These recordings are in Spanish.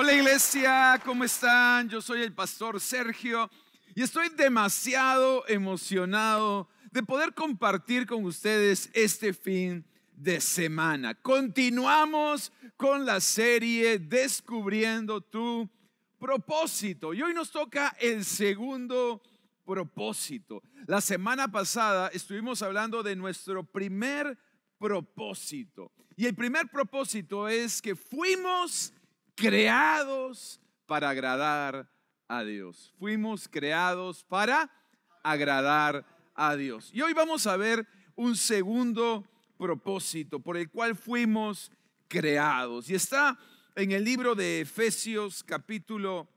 Hola iglesia, ¿cómo están? Yo soy el pastor Sergio y estoy demasiado emocionado de poder compartir con ustedes este fin de semana. Continuamos con la serie Descubriendo tu propósito y hoy nos toca el segundo propósito. La semana pasada estuvimos hablando de nuestro primer propósito y el primer propósito es que fuimos creados para agradar a Dios. Fuimos creados para agradar a Dios. Y hoy vamos a ver un segundo propósito por el cual fuimos creados. Y está en el libro de Efesios capítulo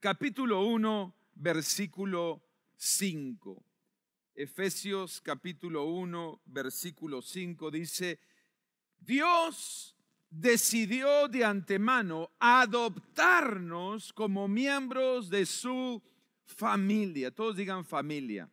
capítulo 1, versículo 5. Efesios capítulo 1, versículo 5 dice, Dios decidió de antemano adoptarnos como miembros de su familia. Todos digan familia.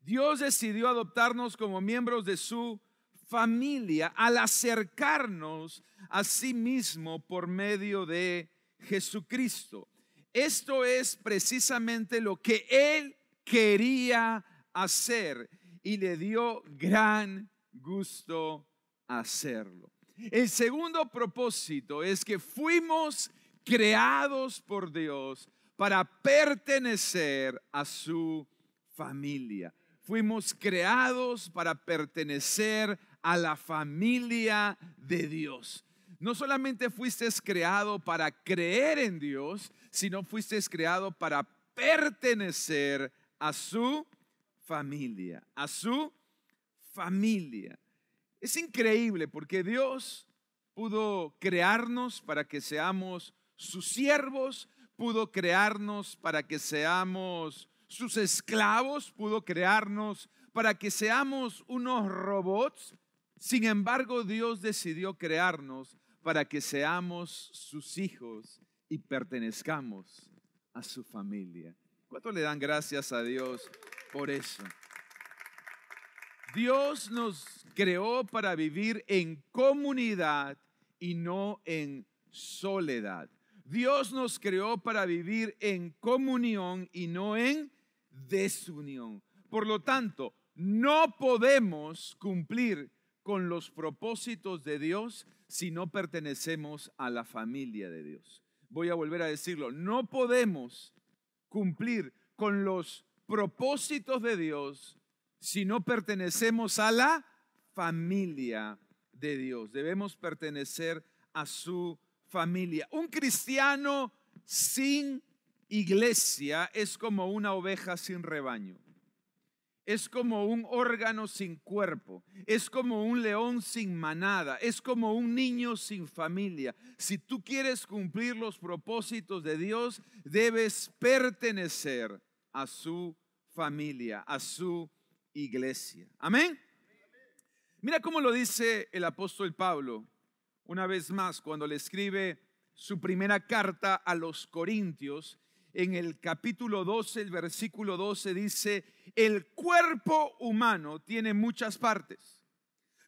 Dios decidió adoptarnos como miembros de su familia al acercarnos a sí mismo por medio de Jesucristo. Esto es precisamente lo que Él quería hacer y le dio gran gusto hacerlo. El segundo propósito es que fuimos creados por Dios para pertenecer a su familia. Fuimos creados para pertenecer a la familia de Dios. No solamente fuiste creado para creer en Dios, sino fuiste creado para pertenecer a su familia, a su familia. Es increíble porque Dios pudo crearnos para que seamos sus siervos, pudo crearnos para que seamos sus esclavos, pudo crearnos para que seamos unos robots. Sin embargo, Dios decidió crearnos para que seamos sus hijos y pertenezcamos a su familia. ¿Cuánto le dan gracias a Dios por eso? Dios nos creó para vivir en comunidad y no en soledad. Dios nos creó para vivir en comunión y no en desunión. Por lo tanto, no podemos cumplir con los propósitos de Dios si no pertenecemos a la familia de Dios. Voy a volver a decirlo, no podemos cumplir con los propósitos de Dios si no pertenecemos a la familia de Dios. Debemos pertenecer a su familia. Un cristiano sin iglesia es como una oveja sin rebaño. Es como un órgano sin cuerpo, es como un león sin manada, es como un niño sin familia. Si tú quieres cumplir los propósitos de Dios, debes pertenecer a su familia, a su iglesia. Amén. Mira cómo lo dice el apóstol Pablo una vez más cuando le escribe su primera carta a los Corintios. En el capítulo 12, el versículo 12 dice, el cuerpo humano tiene muchas partes,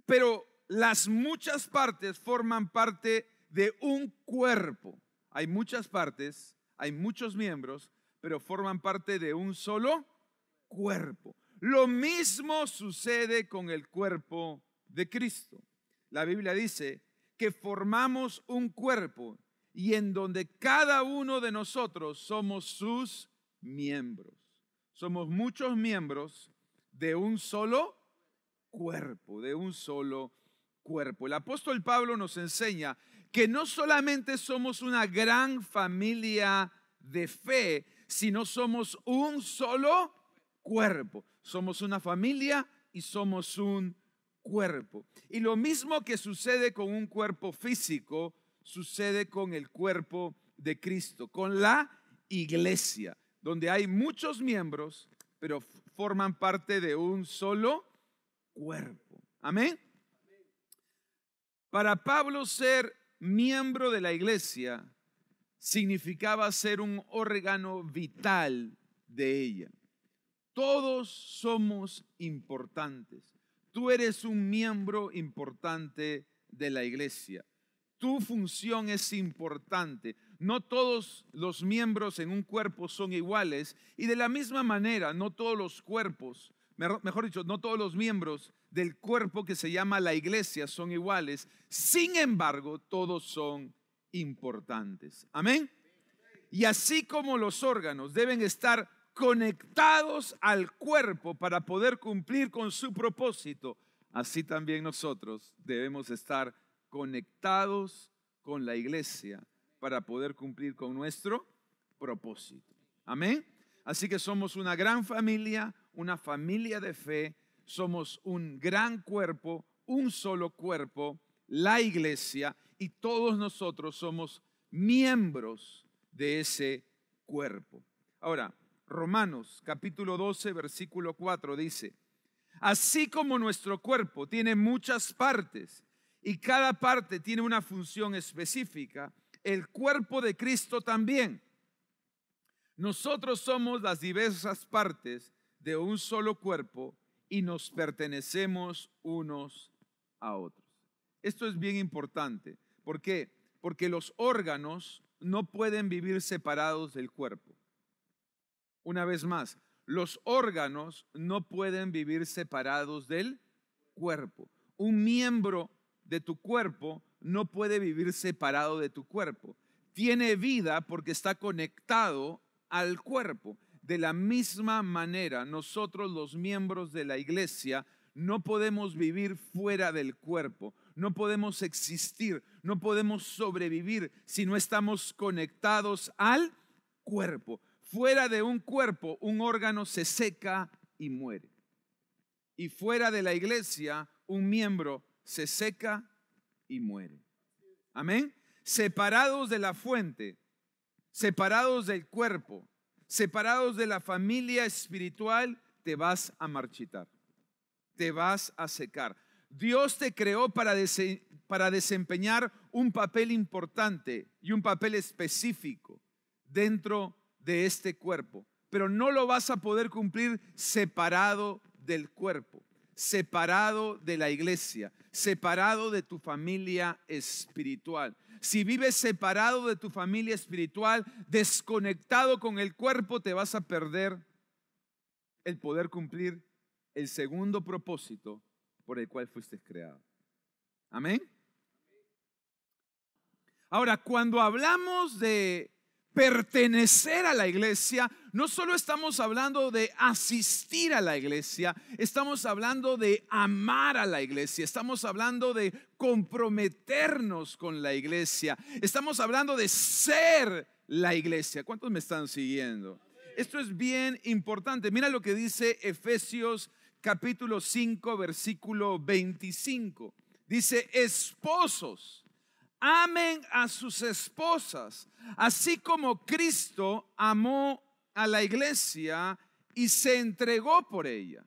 pero las muchas partes forman parte de un cuerpo. Hay muchas partes, hay muchos miembros, pero forman parte de un solo cuerpo. Lo mismo sucede con el cuerpo de Cristo. La Biblia dice que formamos un cuerpo y en donde cada uno de nosotros somos sus miembros. Somos muchos miembros de un solo cuerpo, de un solo cuerpo. El apóstol Pablo nos enseña que no solamente somos una gran familia de fe, sino somos un solo cuerpo somos una familia y somos un cuerpo. Y lo mismo que sucede con un cuerpo físico, sucede con el cuerpo de Cristo, con la iglesia, donde hay muchos miembros, pero forman parte de un solo cuerpo. Amén. Para Pablo ser miembro de la iglesia significaba ser un órgano vital de ella. Todos somos importantes. Tú eres un miembro importante de la iglesia. Tu función es importante. No todos los miembros en un cuerpo son iguales y de la misma manera, no todos los cuerpos, mejor dicho, no todos los miembros del cuerpo que se llama la iglesia son iguales. Sin embargo, todos son importantes. Amén. Y así como los órganos deben estar conectados al cuerpo para poder cumplir con su propósito, así también nosotros debemos estar conectados con la iglesia para poder cumplir con nuestro propósito. Amén. Así que somos una gran familia, una familia de fe, somos un gran cuerpo, un solo cuerpo, la iglesia, y todos nosotros somos miembros de ese cuerpo. Ahora, Romanos capítulo 12, versículo 4 dice, así como nuestro cuerpo tiene muchas partes y cada parte tiene una función específica, el cuerpo de Cristo también. Nosotros somos las diversas partes de un solo cuerpo y nos pertenecemos unos a otros. Esto es bien importante. ¿Por qué? Porque los órganos no pueden vivir separados del cuerpo. Una vez más, los órganos no pueden vivir separados del cuerpo. Un miembro de tu cuerpo no puede vivir separado de tu cuerpo. Tiene vida porque está conectado al cuerpo. De la misma manera, nosotros los miembros de la iglesia no podemos vivir fuera del cuerpo, no podemos existir, no podemos sobrevivir si no estamos conectados al cuerpo. Fuera de un cuerpo, un órgano se seca y muere. Y fuera de la iglesia, un miembro se seca y muere. Amén. Separados de la fuente, separados del cuerpo, separados de la familia espiritual, te vas a marchitar, te vas a secar. Dios te creó para, desempeñar un papel importante y un papel específico dentro de este cuerpo, pero no lo vas a poder cumplir separado del cuerpo, separado de la iglesia, separado de tu familia espiritual. Si vives separado de tu familia espiritual, desconectado con el cuerpo, te vas a perder el poder cumplir el segundo propósito por el cual fuiste creado. Amén. Ahora, cuando hablamos de pertenecer a la iglesia, no solo estamos hablando de asistir a la iglesia, estamos hablando de amar a la iglesia, estamos hablando de comprometernos con la iglesia, estamos hablando de ser la iglesia. ¿Cuántos me están siguiendo? Esto es bien importante. Mira lo que dice Efesios capítulo 5, versículo 25. Dice, esposos amen a sus esposas, así como Cristo amó a la iglesia y se entregó por ella.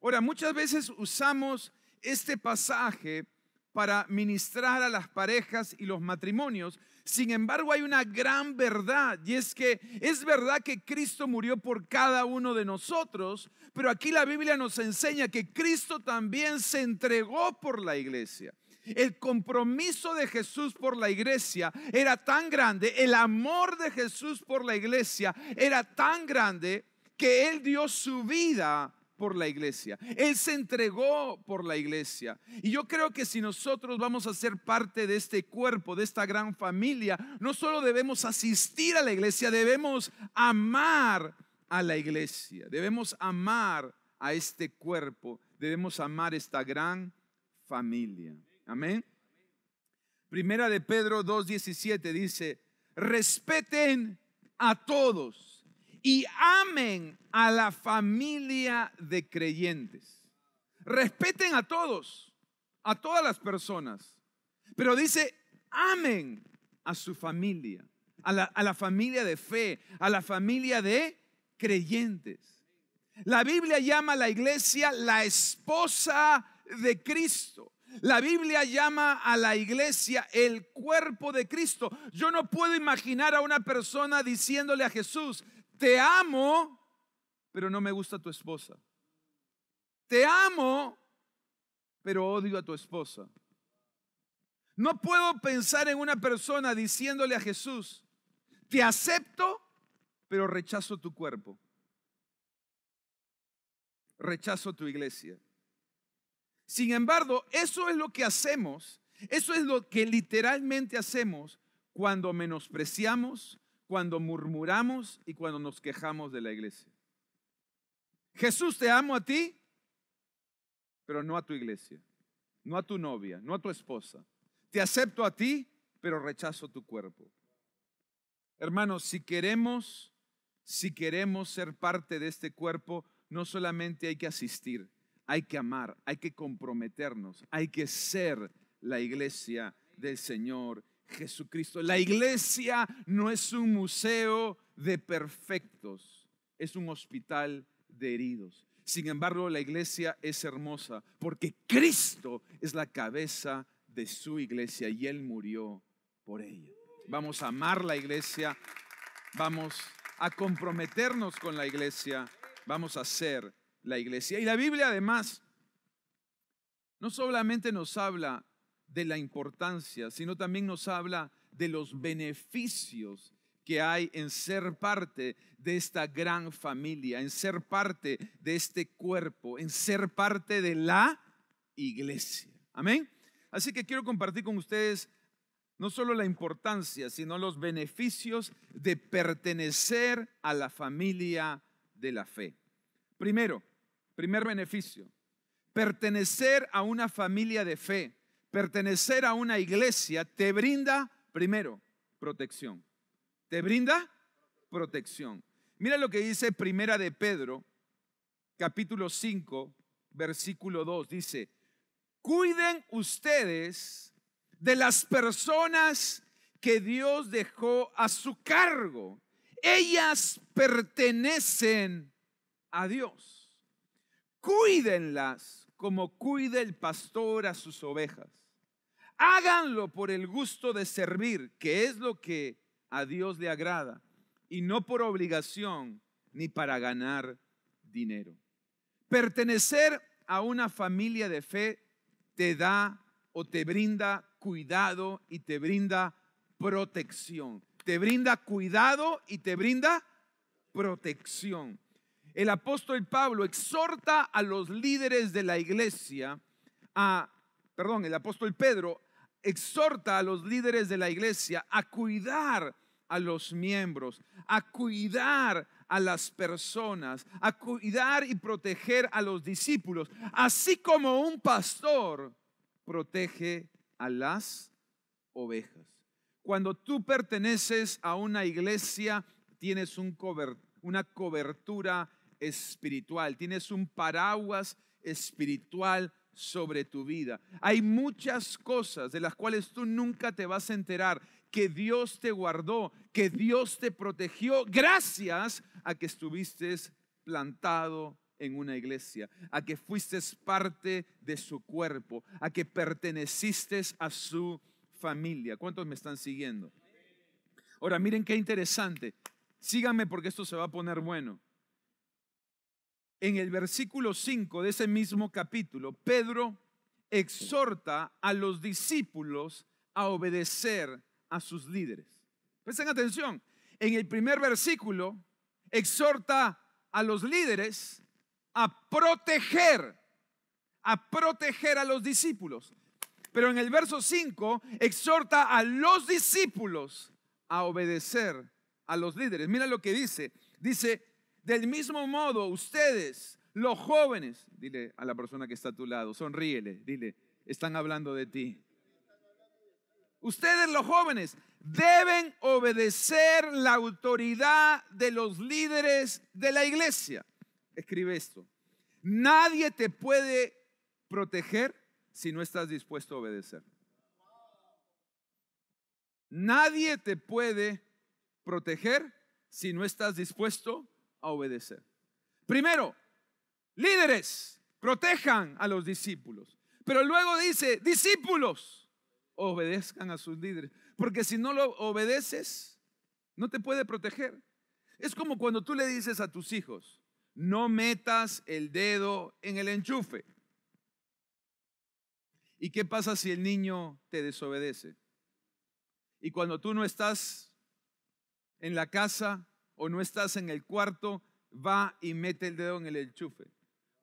Ahora, muchas veces usamos este pasaje para ministrar a las parejas y los matrimonios. Sin embargo, hay una gran verdad y es que es verdad que Cristo murió por cada uno de nosotros, pero aquí la Biblia nos enseña que Cristo también se entregó por la iglesia. El compromiso de Jesús por la iglesia era tan grande, el amor de Jesús por la iglesia era tan grande que Él dio su vida por la iglesia. Él se entregó por la iglesia. Y yo creo que si nosotros vamos a ser parte de este cuerpo, de esta gran familia, no solo debemos asistir a la iglesia, debemos amar a la iglesia, debemos amar a este cuerpo, debemos amar esta gran familia. Amén. Primera de Pedro 2.17 dice, respeten a todos y amen a la familia de creyentes. Respeten a todos, a todas las personas. Pero dice, amen a su familia, a la, a la familia de fe, a la familia de creyentes. La Biblia llama a la iglesia la esposa de Cristo. La Biblia llama a la iglesia el cuerpo de Cristo. Yo no puedo imaginar a una persona diciéndole a Jesús, te amo, pero no me gusta tu esposa. Te amo, pero odio a tu esposa. No puedo pensar en una persona diciéndole a Jesús, te acepto, pero rechazo tu cuerpo. Rechazo tu iglesia. Sin embargo, eso es lo que hacemos, eso es lo que literalmente hacemos cuando menospreciamos, cuando murmuramos y cuando nos quejamos de la iglesia. Jesús, te amo a ti, pero no a tu iglesia, no a tu novia, no a tu esposa. Te acepto a ti, pero rechazo tu cuerpo. Hermanos, si queremos, si queremos ser parte de este cuerpo, no solamente hay que asistir, hay que amar, hay que comprometernos, hay que ser la iglesia del Señor Jesucristo. La iglesia no es un museo de perfectos, es un hospital de heridos. Sin embargo, la iglesia es hermosa porque Cristo es la cabeza de su iglesia y Él murió por ella. Vamos a amar la iglesia, vamos a comprometernos con la iglesia, vamos a ser la iglesia. Y la Biblia además no solamente nos habla de la importancia, sino también nos habla de los beneficios que hay en ser parte de esta gran familia, en ser parte de este cuerpo, en ser parte de la iglesia. Amén. Así que quiero compartir con ustedes no solo la importancia, sino los beneficios de pertenecer a la familia de la fe. Primero, Primer beneficio, pertenecer a una familia de fe, pertenecer a una iglesia, te brinda, primero, protección. Te brinda protección. Mira lo que dice Primera de Pedro, capítulo 5, versículo 2. Dice, cuiden ustedes de las personas que Dios dejó a su cargo. Ellas pertenecen a Dios cuídenlas como cuida el pastor a sus ovejas. Háganlo por el gusto de servir, que es lo que a Dios le agrada, y no por obligación ni para ganar dinero. Pertenecer a una familia de fe te da o te brinda cuidado y te brinda protección. Te brinda cuidado y te brinda protección el apóstol Pablo exhorta a los líderes de la iglesia a, perdón, el apóstol Pedro exhorta a los líderes de la iglesia a cuidar a los miembros, a cuidar a las personas, a cuidar y proteger a los discípulos, así como un pastor protege a las ovejas. Cuando tú perteneces a una iglesia, tienes una cobertura espiritual, tienes un paraguas espiritual sobre tu vida. Hay muchas cosas de las cuales tú nunca te vas a enterar, que Dios te guardó, que Dios te protegió, gracias a que estuviste plantado en una iglesia, a que fuiste parte de su cuerpo, a que perteneciste a su familia. ¿Cuántos me están siguiendo? Ahora, miren qué interesante. Síganme porque esto se va a poner bueno en el versículo 5 de ese mismo capítulo, Pedro exhorta a los discípulos a obedecer a sus líderes. Presten atención, en el primer versículo exhorta a los líderes a proteger, a proteger a los discípulos. Pero en el verso 5 exhorta a los discípulos a obedecer a los líderes. Mira lo que dice. Dice, del mismo modo, ustedes, los jóvenes, dile a la persona que está a tu lado, sonríele, dile, están hablando de ti. Ustedes los jóvenes deben obedecer la autoridad de los líderes de la iglesia. Escribe esto. Nadie te puede proteger si no estás dispuesto a obedecer. Nadie te puede proteger si no estás dispuesto a obedecer. Primero, líderes, protejan a los discípulos. Pero luego dice, discípulos, obedezcan a sus líderes. Porque si no lo obedeces, no te puede proteger. Es como cuando tú le dices a tus hijos, no metas el dedo en el enchufe. ¿Y qué pasa si el niño te desobedece? Y cuando tú no estás en la casa, o no estás en el cuarto, va y mete el dedo en el enchufe.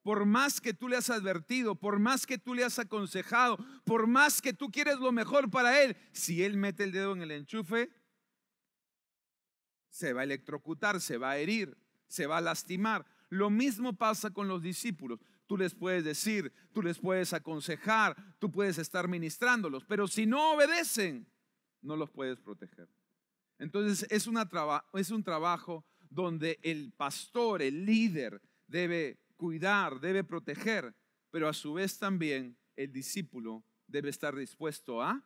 Por más que tú le has advertido, por más que tú le has aconsejado, por más que tú quieres lo mejor para él, si él mete el dedo en el enchufe, se va a electrocutar, se va a herir, se va a lastimar. Lo mismo pasa con los discípulos. Tú les puedes decir, tú les puedes aconsejar, tú puedes estar ministrándolos, pero si no obedecen, no los puedes proteger. Entonces es, un trabajo donde el pastor, el líder, debe cuidar, debe proteger, pero a su vez también el discípulo debe estar dispuesto a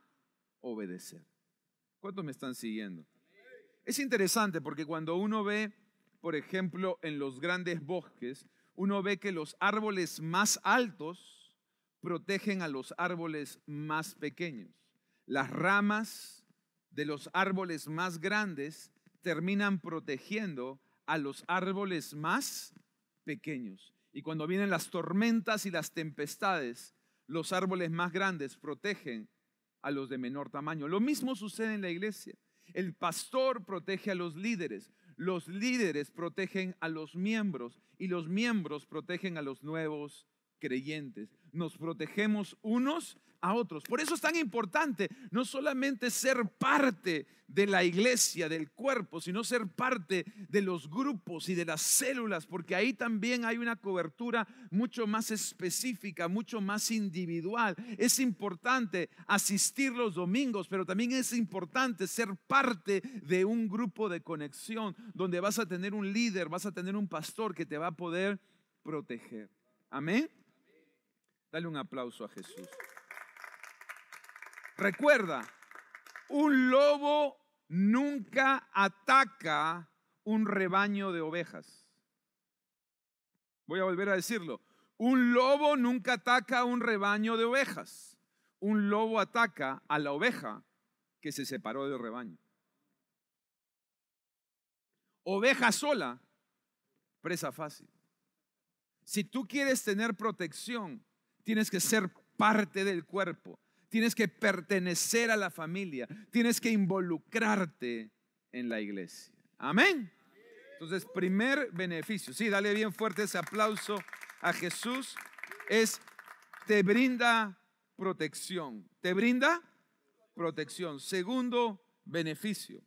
obedecer. ¿Cuántos me están siguiendo? Es interesante porque cuando uno ve, por ejemplo, en los grandes bosques, uno ve que los árboles más altos protegen a los árboles más pequeños. Las ramas de los árboles más grandes terminan protegiendo a los árboles más pequeños. Y cuando vienen las tormentas y las tempestades, los árboles más grandes protegen a los de menor tamaño. Lo mismo sucede en la iglesia. El pastor protege a los líderes, los líderes protegen a los miembros y los miembros protegen a los nuevos creyentes nos protegemos unos a otros. Por eso es tan importante no solamente ser parte de la iglesia, del cuerpo, sino ser parte de los grupos y de las células, porque ahí también hay una cobertura mucho más específica, mucho más individual. Es importante asistir los domingos, pero también es importante ser parte de un grupo de conexión, donde vas a tener un líder, vas a tener un pastor que te va a poder proteger. Amén. Dale un aplauso a Jesús. Recuerda, un lobo nunca ataca un rebaño de ovejas. Voy a volver a decirlo. Un lobo nunca ataca un rebaño de ovejas. Un lobo ataca a la oveja que se separó del rebaño. Oveja sola, presa fácil. Si tú quieres tener protección, Tienes que ser parte del cuerpo. Tienes que pertenecer a la familia. Tienes que involucrarte en la iglesia. Amén. Entonces, primer beneficio. Sí, dale bien fuerte ese aplauso a Jesús. Es, te brinda protección. Te brinda protección. Segundo beneficio.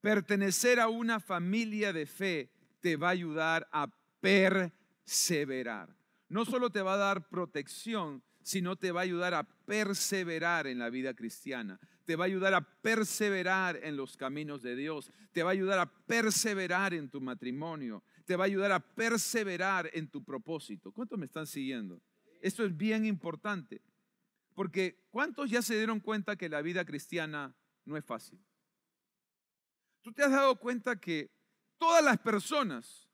Pertenecer a una familia de fe te va a ayudar a perseverar no solo te va a dar protección, sino te va a ayudar a perseverar en la vida cristiana, te va a ayudar a perseverar en los caminos de Dios, te va a ayudar a perseverar en tu matrimonio, te va a ayudar a perseverar en tu propósito. ¿Cuántos me están siguiendo? Esto es bien importante, porque ¿cuántos ya se dieron cuenta que la vida cristiana no es fácil? Tú te has dado cuenta que todas las personas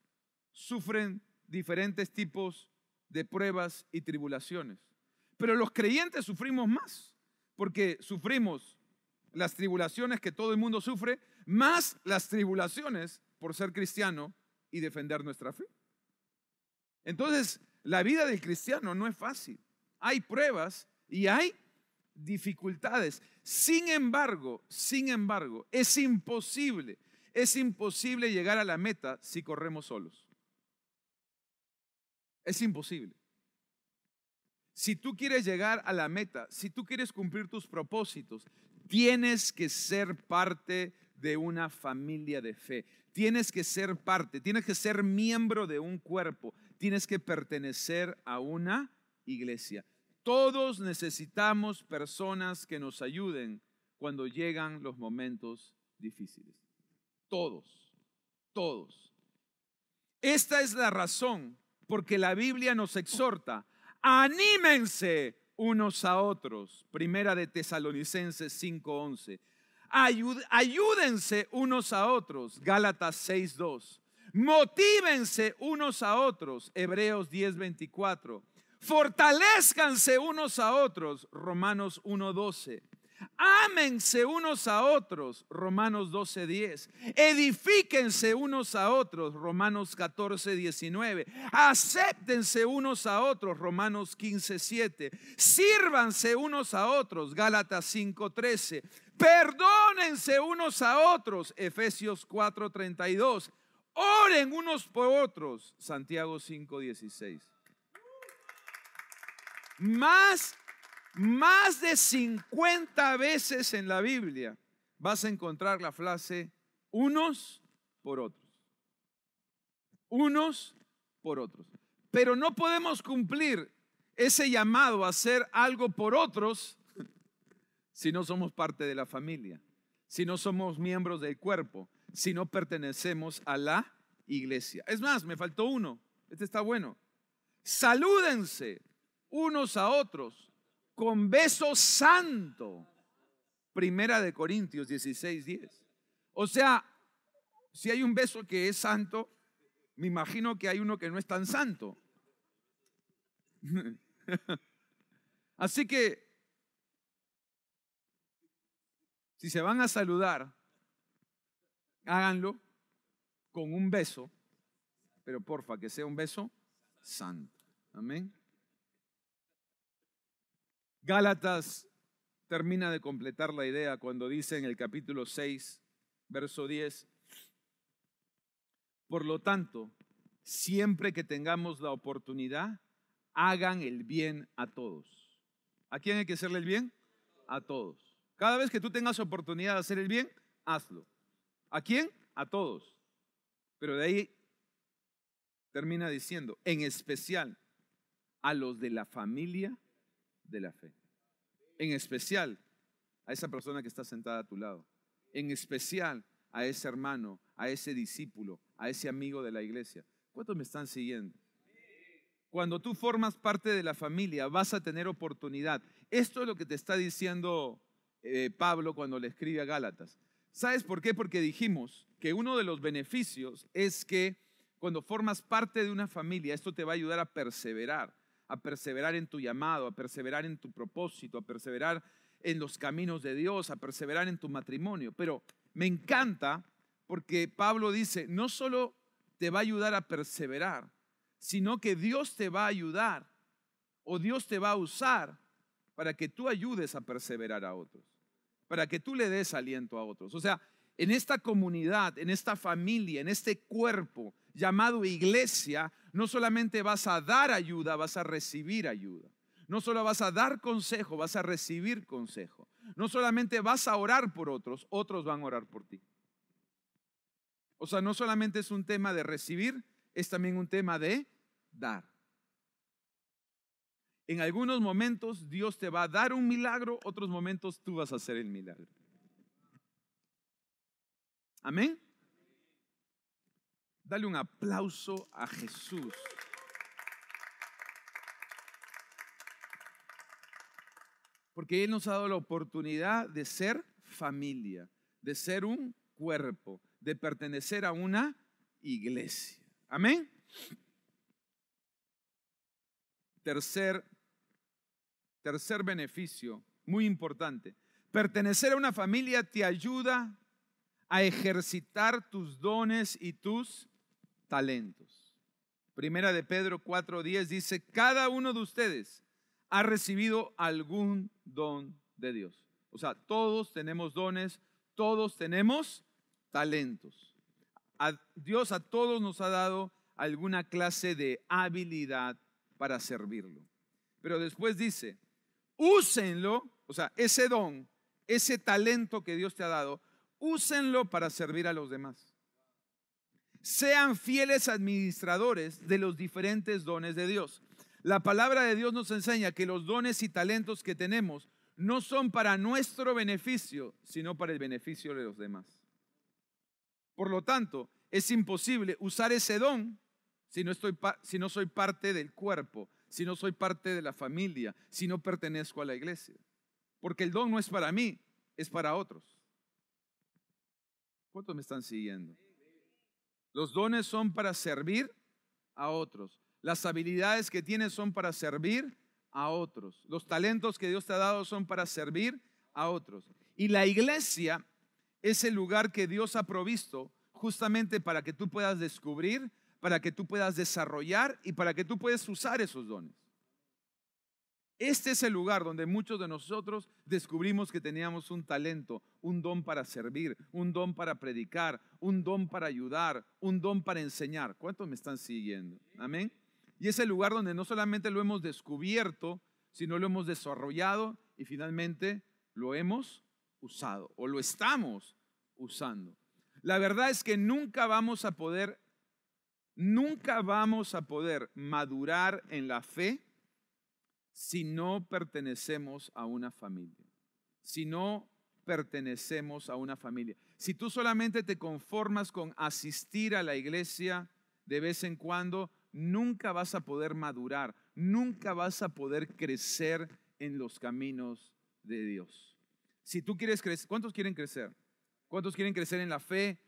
sufren diferentes tipos de pruebas y tribulaciones. Pero los creyentes sufrimos más, porque sufrimos las tribulaciones que todo el mundo sufre, más las tribulaciones por ser cristiano y defender nuestra fe. Entonces, la vida del cristiano no es fácil. Hay pruebas y hay dificultades. Sin embargo, sin embargo, es imposible, es imposible llegar a la meta si corremos solos. Es imposible. Si tú quieres llegar a la meta, si tú quieres cumplir tus propósitos, tienes que ser parte de una familia de fe. Tienes que ser parte, tienes que ser miembro de un cuerpo, tienes que pertenecer a una iglesia. Todos necesitamos personas que nos ayuden cuando llegan los momentos difíciles. Todos, todos. Esta es la razón porque la Biblia nos exhorta, anímense unos a otros. Primera de Tesalonicenses 5:11. ayúdense unos a otros. Gálatas 6:2. Motívense unos a otros. Hebreos 10:24. Fortalezcanse unos a otros. Romanos 1:12. Ámense unos a otros, Romanos 12.10 Edifíquense unos a otros, Romanos 14.19 19. Acéptense unos a otros, Romanos 15, 7. Sírvanse unos a otros, Gálatas 5.13 13. Perdónense unos a otros, Efesios 4, Oren unos por otros, Santiago 5.16 Más más de 50 veces en la Biblia vas a encontrar la frase unos por otros. Unos por otros. Pero no podemos cumplir ese llamado a hacer algo por otros si no somos parte de la familia, si no somos miembros del cuerpo, si no pertenecemos a la iglesia. Es más, me faltó uno. Este está bueno. Salúdense unos a otros con beso santo. Primera de Corintios 16, 10. O sea, si hay un beso que es santo, me imagino que hay uno que no es tan santo. Así que, si se van a saludar, háganlo con un beso, pero porfa, que sea un beso santo. Amén. Gálatas termina de completar la idea cuando dice en el capítulo 6, verso 10, por lo tanto, siempre que tengamos la oportunidad, hagan el bien a todos. ¿A quién hay que hacerle el bien? A todos. Cada vez que tú tengas oportunidad de hacer el bien, hazlo. ¿A quién? A todos. Pero de ahí termina diciendo, en especial a los de la familia de la fe. En especial a esa persona que está sentada a tu lado. En especial a ese hermano, a ese discípulo, a ese amigo de la iglesia. ¿Cuántos me están siguiendo? Cuando tú formas parte de la familia vas a tener oportunidad. Esto es lo que te está diciendo eh, Pablo cuando le escribe a Gálatas. ¿Sabes por qué? Porque dijimos que uno de los beneficios es que cuando formas parte de una familia, esto te va a ayudar a perseverar a perseverar en tu llamado, a perseverar en tu propósito, a perseverar en los caminos de Dios, a perseverar en tu matrimonio. Pero me encanta porque Pablo dice, no solo te va a ayudar a perseverar, sino que Dios te va a ayudar o Dios te va a usar para que tú ayudes a perseverar a otros, para que tú le des aliento a otros. O sea, en esta comunidad, en esta familia, en este cuerpo, llamado iglesia, no solamente vas a dar ayuda, vas a recibir ayuda. No solo vas a dar consejo, vas a recibir consejo. No solamente vas a orar por otros, otros van a orar por ti. O sea, no solamente es un tema de recibir, es también un tema de dar. En algunos momentos Dios te va a dar un milagro, otros momentos tú vas a hacer el milagro. Amén. Dale un aplauso a Jesús. Porque Él nos ha dado la oportunidad de ser familia, de ser un cuerpo, de pertenecer a una iglesia. Amén. Tercer, tercer beneficio, muy importante. Pertenecer a una familia te ayuda a ejercitar tus dones y tus talentos. Primera de Pedro 4:10 dice, cada uno de ustedes ha recibido algún don de Dios. O sea, todos tenemos dones, todos tenemos talentos. Dios a todos nos ha dado alguna clase de habilidad para servirlo. Pero después dice, úsenlo, o sea, ese don, ese talento que Dios te ha dado, úsenlo para servir a los demás sean fieles administradores de los diferentes dones de Dios. La palabra de Dios nos enseña que los dones y talentos que tenemos no son para nuestro beneficio, sino para el beneficio de los demás. Por lo tanto, es imposible usar ese don si no, estoy, si no soy parte del cuerpo, si no soy parte de la familia, si no pertenezco a la iglesia. Porque el don no es para mí, es para otros. ¿Cuántos me están siguiendo? Los dones son para servir a otros. Las habilidades que tienes son para servir a otros. Los talentos que Dios te ha dado son para servir a otros. Y la iglesia es el lugar que Dios ha provisto justamente para que tú puedas descubrir, para que tú puedas desarrollar y para que tú puedas usar esos dones. Este es el lugar donde muchos de nosotros descubrimos que teníamos un talento, un don para servir, un don para predicar, un don para ayudar, un don para enseñar. ¿Cuántos me están siguiendo? Amén. Y es el lugar donde no solamente lo hemos descubierto, sino lo hemos desarrollado y finalmente lo hemos usado o lo estamos usando. La verdad es que nunca vamos a poder, nunca vamos a poder madurar en la fe si no pertenecemos a una familia. Si no pertenecemos a una familia. Si tú solamente te conformas con asistir a la iglesia de vez en cuando, nunca vas a poder madurar, nunca vas a poder crecer en los caminos de Dios. Si tú quieres crecer, ¿cuántos quieren crecer? ¿Cuántos quieren crecer en la fe,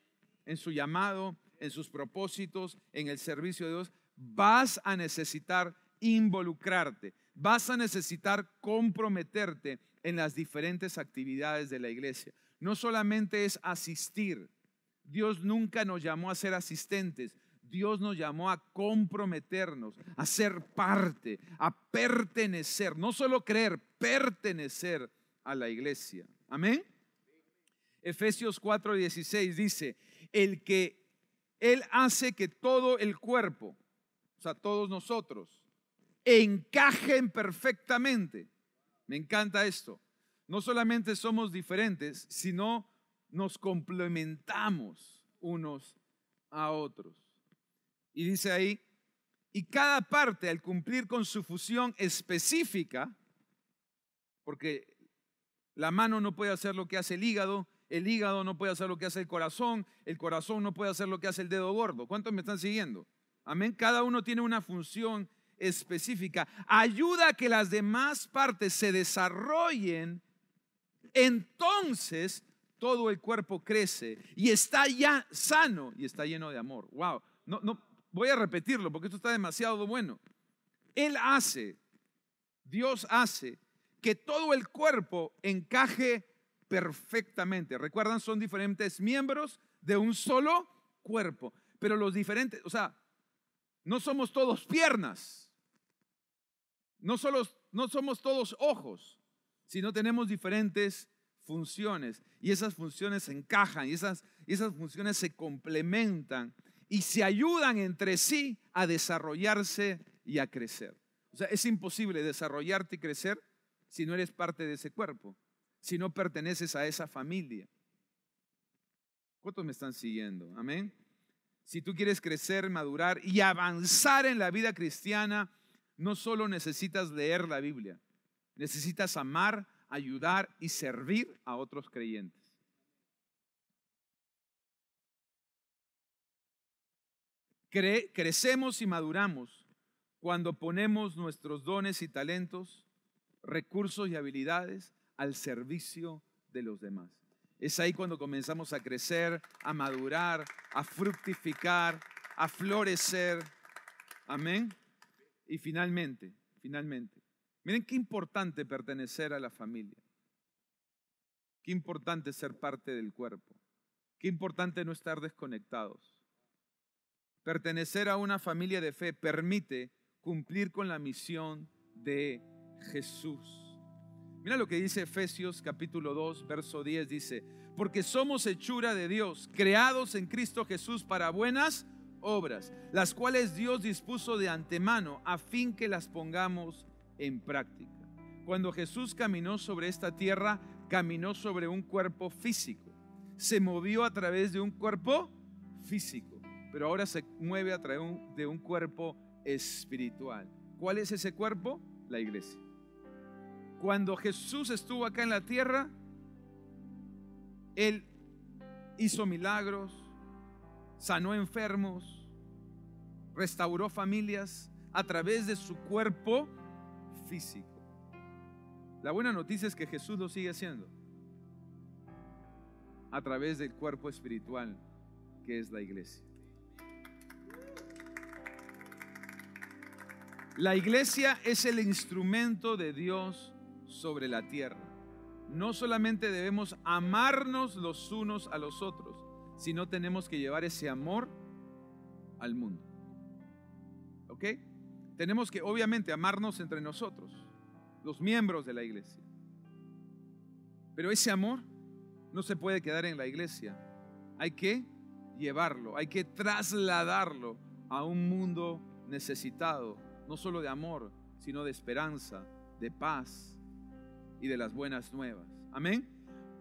en su llamado, en sus propósitos, en el servicio de Dios? Vas a necesitar involucrarte vas a necesitar comprometerte en las diferentes actividades de la iglesia. No solamente es asistir. Dios nunca nos llamó a ser asistentes. Dios nos llamó a comprometernos, a ser parte, a pertenecer, no solo creer, pertenecer a la iglesia. Amén. Efesios 4:16 dice, el que Él hace que todo el cuerpo, o sea, todos nosotros, encajen perfectamente. Me encanta esto. No solamente somos diferentes, sino nos complementamos unos a otros. Y dice ahí, y cada parte al cumplir con su fusión específica, porque la mano no puede hacer lo que hace el hígado, el hígado no puede hacer lo que hace el corazón, el corazón no puede hacer lo que hace el dedo gordo. ¿Cuántos me están siguiendo? Amén. Cada uno tiene una función específica, ayuda a que las demás partes se desarrollen, entonces todo el cuerpo crece y está ya sano y está lleno de amor. Wow, no, no voy a repetirlo porque esto está demasiado bueno. Él hace, Dios hace que todo el cuerpo encaje perfectamente. Recuerdan, son diferentes miembros de un solo cuerpo, pero los diferentes, o sea, no somos todos piernas. No, solo, no somos todos ojos, sino tenemos diferentes funciones y esas funciones se encajan y esas, esas funciones se complementan y se ayudan entre sí a desarrollarse y a crecer. O sea, es imposible desarrollarte y crecer si no eres parte de ese cuerpo, si no perteneces a esa familia. ¿Cuántos me están siguiendo? Amén. Si tú quieres crecer, madurar y avanzar en la vida cristiana, no solo necesitas leer la Biblia, necesitas amar, ayudar y servir a otros creyentes. crecemos y maduramos cuando ponemos nuestros dones y talentos, recursos y habilidades al servicio de los demás. Es ahí cuando comenzamos a crecer, a madurar, a fructificar, a florecer. Amén. Y finalmente, finalmente, miren qué importante pertenecer a la familia. Qué importante ser parte del cuerpo. Qué importante no estar desconectados. Pertenecer a una familia de fe permite cumplir con la misión de Jesús. Mira lo que dice Efesios capítulo 2, verso 10, dice, porque somos hechura de Dios, creados en Cristo Jesús para buenas obras, las cuales Dios dispuso de antemano a fin que las pongamos en práctica. Cuando Jesús caminó sobre esta tierra, caminó sobre un cuerpo físico. Se movió a través de un cuerpo físico, pero ahora se mueve a través de un cuerpo espiritual. ¿Cuál es ese cuerpo? La iglesia. Cuando Jesús estuvo acá en la tierra, Él hizo milagros, sanó enfermos, restauró familias a través de su cuerpo físico. La buena noticia es que Jesús lo sigue haciendo a través del cuerpo espiritual que es la iglesia. La iglesia es el instrumento de Dios sobre la tierra. No solamente debemos amarnos los unos a los otros, si no tenemos que llevar ese amor al mundo. ¿Ok? Tenemos que obviamente amarnos entre nosotros, los miembros de la iglesia. Pero ese amor no se puede quedar en la iglesia. Hay que llevarlo, hay que trasladarlo a un mundo necesitado, no solo de amor, sino de esperanza, de paz y de las buenas nuevas. Amén.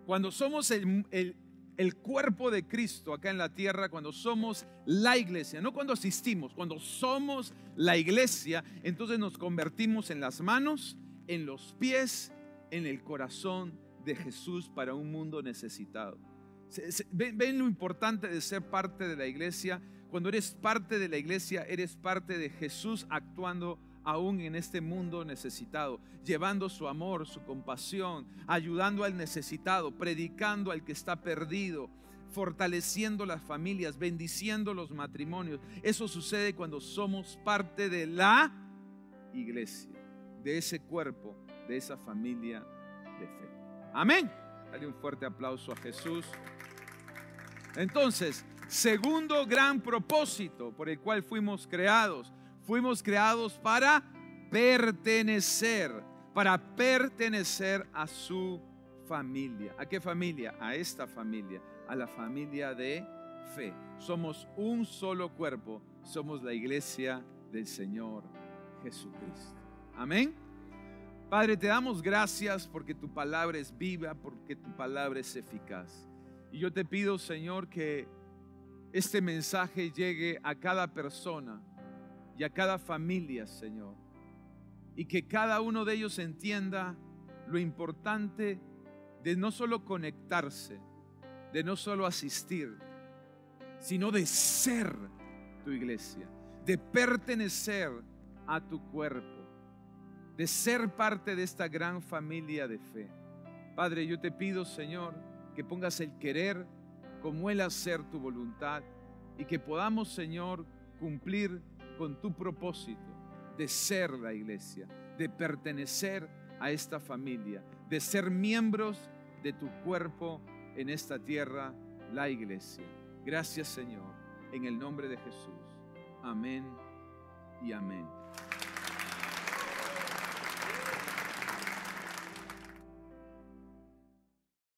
Cuando somos el, el, el cuerpo de Cristo acá en la tierra, cuando somos la iglesia, no cuando asistimos, cuando somos la iglesia, entonces nos convertimos en las manos, en los pies, en el corazón de Jesús para un mundo necesitado. ¿Ven, lo importante de ser parte de la iglesia? Cuando eres parte de la iglesia, eres parte de Jesús actuando aún en este mundo necesitado, llevando su amor, su compasión, ayudando al necesitado, predicando al que está perdido, fortaleciendo las familias, bendiciendo los matrimonios. Eso sucede cuando somos parte de la iglesia, de ese cuerpo, de esa familia de fe. Amén. Dale un fuerte aplauso a Jesús. Entonces, segundo gran propósito por el cual fuimos creados Fuimos creados para pertenecer, para pertenecer a su familia. ¿A qué familia? A esta familia, a la familia de fe. Somos un solo cuerpo, somos la iglesia del Señor Jesucristo. Amén. Padre, te damos gracias porque tu palabra es viva, porque tu palabra es eficaz. Y yo te pido, Señor, que este mensaje llegue a cada persona y a cada familia, Señor. Y que cada uno de ellos entienda lo importante de no solo conectarse, de no solo asistir, sino de ser tu iglesia, de pertenecer a tu cuerpo, de ser parte de esta gran familia de fe. Padre, yo te pido, Señor, que pongas el querer como el hacer tu voluntad y que podamos, Señor, cumplir con tu propósito de ser la iglesia, de pertenecer a esta familia, de ser miembros de tu cuerpo en esta tierra, la iglesia. Gracias Señor, en el nombre de Jesús. Amén y amén.